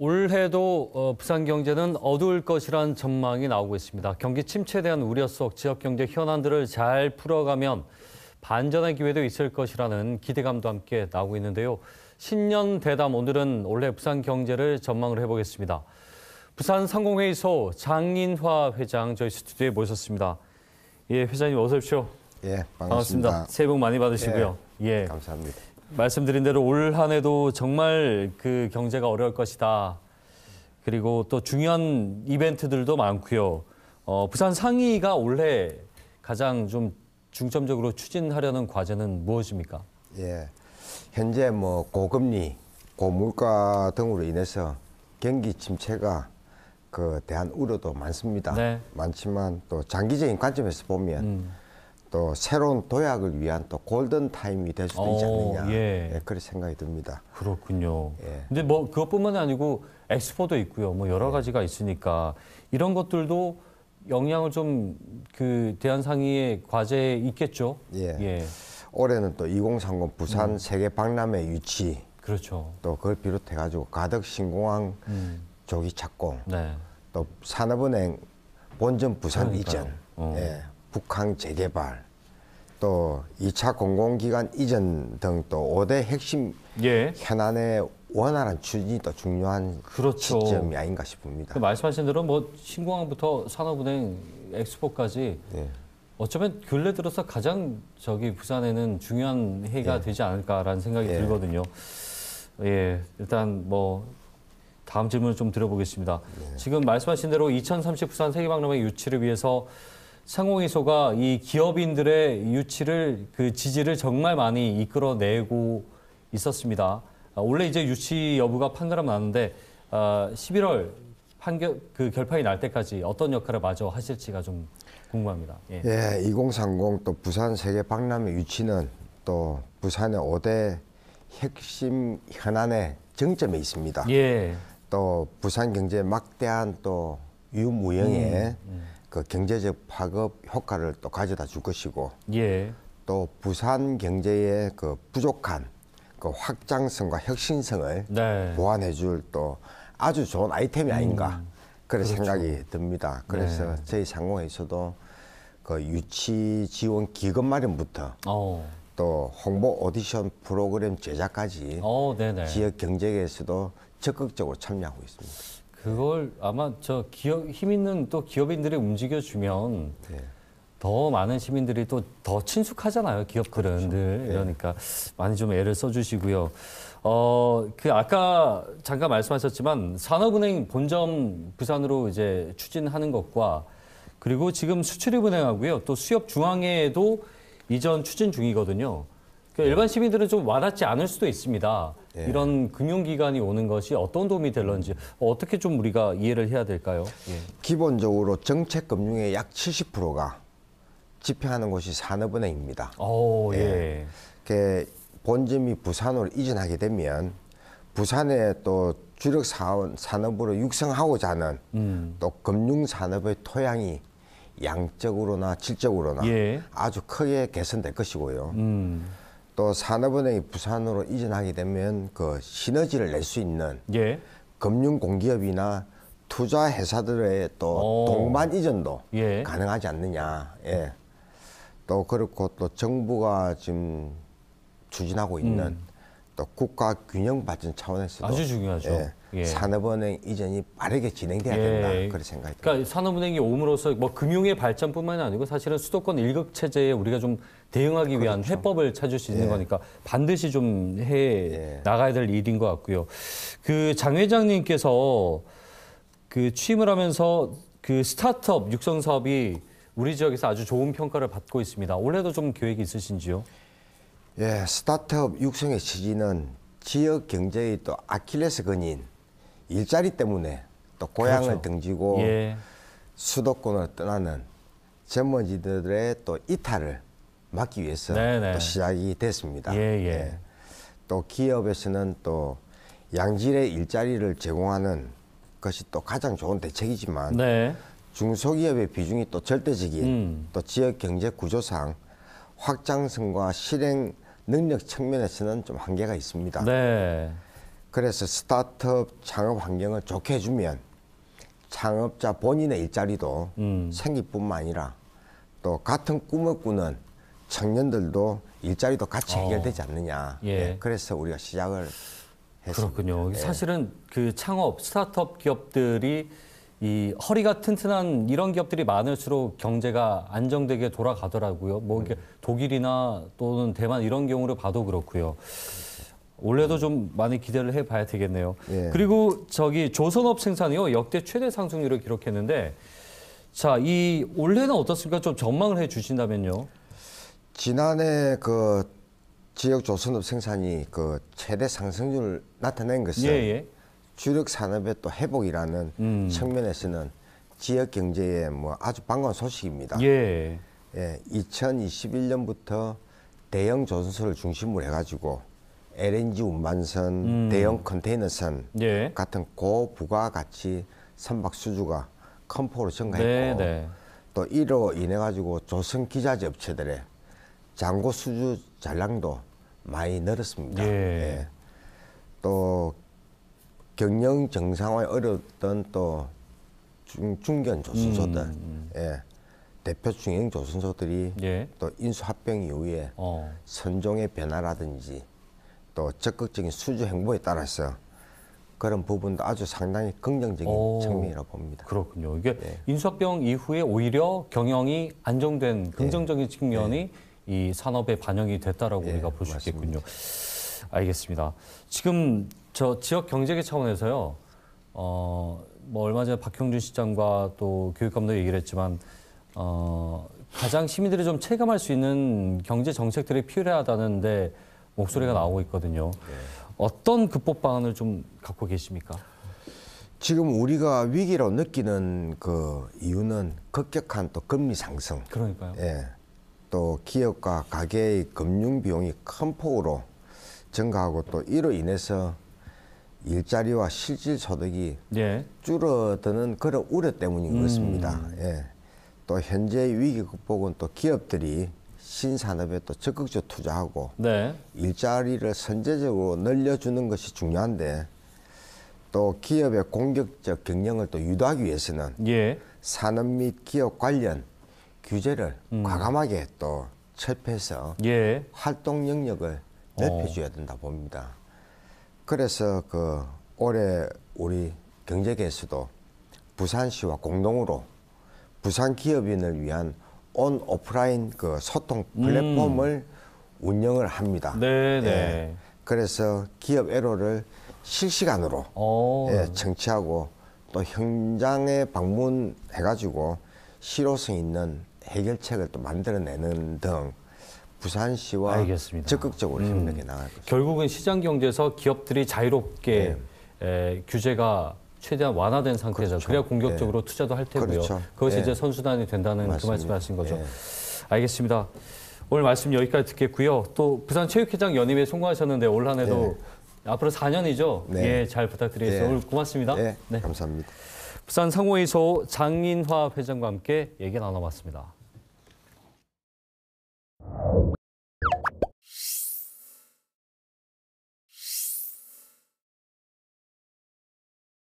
올해도 어, 부산 경제는 어두울 것이란 전망이 나오고 있습니다. 경기 침체에 대한 우려 속 지역 경제 현안들을 잘 풀어가면 반전의 기회도 있을 것이라는 기대감도 함께 나오고 있는데요. 신년 대담 오늘은 올해 부산 경제를 전망을 해보겠습니다. 부산 상공회의소 장인화 회장 저희 스튜디오에 모셨습니다. 예, 회장님 어서 오십시오. 예, 반갑습니다. 반갑습니다. 새해 복 많이 받으시고요. 예, 예. 감사합니다. 말씀드린 대로 올 한해도 정말 그 경제가 어려울 것이다. 그리고 또 중요한 이벤트들도 많고요. 어, 부산 상의가 올해 가장 좀 중점적으로 추진하려는 과제는 무엇입니까? 예, 현재 뭐 고금리, 고물가 등으로 인해서 경기 침체가 그 대한 우려도 많습니다. 네. 많지만 또 장기적인 관점에서 보면. 음. 또 새로운 도약을 위한 또 골든 타임이 될 수도 있지 어, 않느냐 예. 예, 그런 생각이 듭니다. 그렇군요. 예. 근데 뭐 그것뿐만 아니고 엑스포도 있고요. 뭐 여러 예. 가지가 있으니까 이런 것들도 영향을 좀 그 대한 상의의 과제에 있겠죠. 예. 예. 올해는 또2030 부산 음. 세계 박람회 유치. 그렇죠. 또 그걸 비롯해 가지고 가덕 신공항 음. 조기 착공. 네. 또 산업은행 본점 부산 그러니까요. 이전. 어. 예. 북한 재개발, 또 2차 공공기관 이전 등 또 5대 핵심 예. 현안의 원활한 추진이 또 중요한 그렇죠. 시점이 아닌가 싶습니다. 그 말씀하신 대로 뭐 신공항부터 산업은행 엑스포까지 예. 어쩌면 근래 들어서 가장 저기 부산에는 중요한 해가 예. 되지 않을까라는 생각이 예. 들거든요. 예, 일단 뭐 다음 질문을 좀 드려보겠습니다. 네. 지금 말씀하신 대로 2030 부산 세계박람회 유치를 위해서 상공회소가이 기업인들의 유치를 그 지지를 정말 많이 이끌어내고 있었습니다. 아, 원래 이제 유치 여부가 판가름 나는데 11월 아, 판결 그 결판이 날 때까지 어떤 역할을 마저 하실지가 좀 궁금합니다. 예, 예2030 또 부산 세계 박람회 유치는 또 부산의 5대 핵심 현안의 정점에 있습니다. 예. 또 부산 경제 막대한 또 유무형의 음, 음. 그 경제적 파급 효과를 또 가져다 줄 것이고 예. 또 부산 경제의 그 부족한 그 확장성과 혁신성을 네. 보완해 줄 또 아주 좋은 아이템이 아닌가 음. 그런 그렇죠. 생각이 듭니다. 그래서 네. 저희 상공에서도 그 유치 지원 기금 마련부터 오. 어. 또 홍보 오디션 프로그램 제작까지 오, 어, 지역 경제계에서도 적극적으로 참여하고 있습니다. 그걸 아마 저 기업 힘 있는 또 기업인들이 움직여 주면 네. 더 많은 시민들이 또 더 친숙하잖아요 기업 그런들 그렇죠. 이러니까 네. 그러니까 많이 좀 애를 써주시고요. 어그 아까 잠깐 말씀하셨지만 산업은행 본점 부산으로 이제 추진하는 것과 그리고 지금 수출입은행하고요 또수협중앙회도 이전 추진 중이거든요. 그 일반 시민들은 좀 와닿지 않을 수도 있습니다. 네. 이런 금융기관이 오는 것이 어떤 도움이 될런지 어떻게 좀 우리가 이해를 해야 될까요? 예. 기본적으로 정책금융의 약 70%가 집행하는 곳이 산업은행입니다. 오, 예. 예. 본점이 부산으로 이전하게 되면 부산에 또 주력 사원 산업으로 육성하고자 하는 음. 또 금융 산업의 토양이 양적으로나 질적으로나 예. 아주 크게 개선될 것이고요. 음. 또 산업은행이 부산으로 이전하게 되면 그 시너지를 낼 수 있는 예. 금융 공기업이나 투자 회사들의 또 오. 동반 이전도 예. 가능하지 않느냐. 예. 또 그렇고 또 정부가 지금 추진하고 있는 음. 또 국가 균형 발전 차원에서도 아주 중요하죠. 예, 예. 산업은행 이전이 빠르게 진행돼야 예. 된다 예. 그런 생각이 그러니까 듭니다. 그러니까 산업은행이 오므로써 뭐 금융의 발전뿐만이 아니고 사실은 수도권 일극 체제에 우리가 좀 대응하기 그렇죠. 위한 해법을 찾을 수 있는 예. 거니까 반드시 좀해 예. 나가야 될 일인 것 같고요. 그장 회장님께서 그 취임을 하면서 그 스타트업 육성 사업이 우리 지역에서 아주 좋은 평가를 받고 있습니다. 올해도 좀 계획이 있으신지요? 예, 스타트업 육성의 취지는 지역 경제의 또 아킬레스건인 일자리 때문에 또 고향을 그렇죠. 등지고 예. 수도권을 떠나는 젊은이들의 또 이탈을 막기 위해서 네네. 네. 또 시작이 됐습니다. 예, 예, 예. 또 기업에서는 또 양질의 일자리를 제공하는 것이 또 가장 좋은 대책이지만 네. 중소기업의 비중이 또 절대적인 음. 또 지역 경제 구조상 확장성과 실행 능력 측면에서는 좀 한계가 있습니다. 네. 그래서 스타트업 창업 환경을 좋게 해주면 창업자 본인의 일자리도 음. 생기뿐만 아니라 또 같은 꿈을 꾸는 청년들도 일자리도 같이 어. 해결되지 않느냐. 어. 예. 네, 그래서 우리가 시작을 했습니다. 그렇군요. 네. 사실은 그 창업 스타트업 기업들이 이 허리가 튼튼한 이런 기업들이 많을수록 경제가 안정되게 돌아가더라고요. 뭐 이게 네. 독일이나 또는 대만 이런 경우를 봐도 그렇고요. 올해도 좀 많이 기대를 해봐야 되겠네요. 예. 그리고 저기 조선업 생산이요 역대 최대 상승률을 기록했는데 자이 올해는 어떻습니까? 좀 전망을 해주신다면요. 지난해 그 지역 조선업 생산이 그 최대 상승률을 나타낸 것은 예, 예. 주력 산업의 또 회복이라는 음. 측면에서는 지역 경제에 뭐 아주 반가운 소식입니다. 예. 예, 2021년부터 대형 조선소를 중심으로 해가지고 LNG 운반선, 음. 대형 컨테이너선 예. 같은 고부가 가치 선박 수주가 컴포로 증가했고 네, 네. 또 이로 인해 가지고 조선 기자재 업체들의 장고 수주 잔량도 많이 늘었습니다. 예. 예. 또 경영 정상화에 어려웠던 또 중, 중견 조선소들, 음, 음, 음. 예, 대표 중형 조선소들이 예. 또 인수합병 이후에 어. 선종의 변화라든지 또 적극적인 수주 행보에 따라서 그런 부분도 아주 상당히 긍정적인 오, 측면이라고 봅니다. 그렇군요. 이게 예. 인수합병 이후에 오히려 경영이 안정된 긍정적인 네. 측면이 네. 이 산업에 반영이 됐다라고 우리가 볼 수 있겠군요. 맞습니다. 알겠습니다. 지금 저 지역 경제계 차원에서요. 어, 뭐 얼마 전에 박형준 시장과 또 교육감도 얘기를 했지만 어, 가장 시민들이 좀 체감할 수 있는 경제 정책들이 필요하다는데 목소리가 음. 나오고 있거든요. 네. 어떤 극복 방안을 좀 갖고 계십니까? 지금 우리가 위기로 느끼는 그 이유는 급격한 또 금리 상승. 그러니까요. 예. 또 기업과 가계의 금융 비용이 큰 폭으로 증가하고 또 이로 인해서 일자리와 실질 소득이 예. 줄어드는 그런 우려 때문인 음. 것입니다. 예. 또 현재 위기 극복은 또 기업들이 신산업에 또 적극적 투자하고 네. 일자리를 선제적으로 늘려주는 것이 중요한데 또 기업의 공격적 경영을 또 유도하기 위해서는 예. 산업 및 기업 관련 규제를 음. 과감하게 또 철폐해서 예. 활동 영역을 넓혀줘야 된다 봅니다. 그래서 그 올해 우리 경제계에서도 부산시와 공동으로 부산 기업인을 위한 온 오프라인 그 소통 음. 플랫폼을 음. 운영을 합니다. 네, 예. 네. 예, 그래서 기업 애로를 실시간으로 어. 예, 청취하고 또 현장에 방문해가지고 실효성 있는 해결책을 또 만들어내는 등 부산시와 알겠습니다. 적극적으로 음. 협력해 나갈 것입니다. 결국은 시장 경제에서 기업들이 자유롭게 네. 에, 규제가 최대한 완화된 상태에서 그렇죠. 그래야 공격적으로 예. 투자도 할 테고요. 그렇죠. 그것이 예. 이제 선수단이 된다는 그 맞습니다. 그 말씀하신 거죠. 예. 알겠습니다. 오늘 말씀 여기까지 듣겠고요. 또 부산 체육회장 연임에 성공하셨는데 올 한해도 앞으로 4년이죠. 네. 예, 잘 부탁드리겠습니다. 오늘 고맙습니다. 네, 감사합니다. 부산 상호의소 장인화 회장과 함께 얘기 나눠봤습니다.